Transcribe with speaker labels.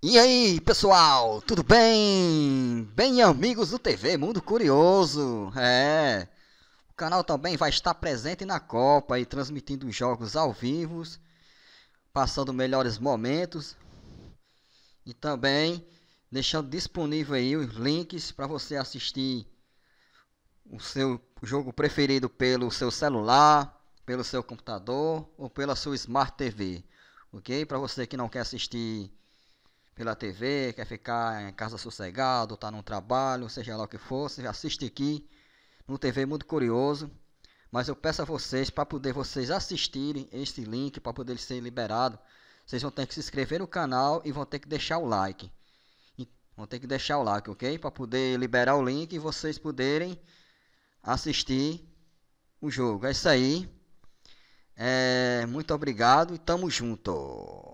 Speaker 1: E aí, pessoal, tudo bem? Bem, amigos do TV Mundo Curioso. É. O canal também vai estar presente na Copa e transmitindo jogos ao vivo, passando melhores momentos e também deixando disponível aí os links para você assistir o seu jogo preferido pelo seu celular, pelo seu computador ou pela sua Smart TV, OK? Para você que não quer assistir pela TV, quer ficar em casa sossegado, tá num trabalho, seja lá o que for, você assiste aqui no TV Mundo Curioso. Mas eu peço a vocês para poder vocês assistirem este link, para poder ser liberado, vocês vão ter que se inscrever no canal e vão ter que deixar o like. Vão ter que deixar o like, ok? Para poder liberar o link e vocês poderem assistir o jogo. É isso aí. É, muito obrigado e tamo junto.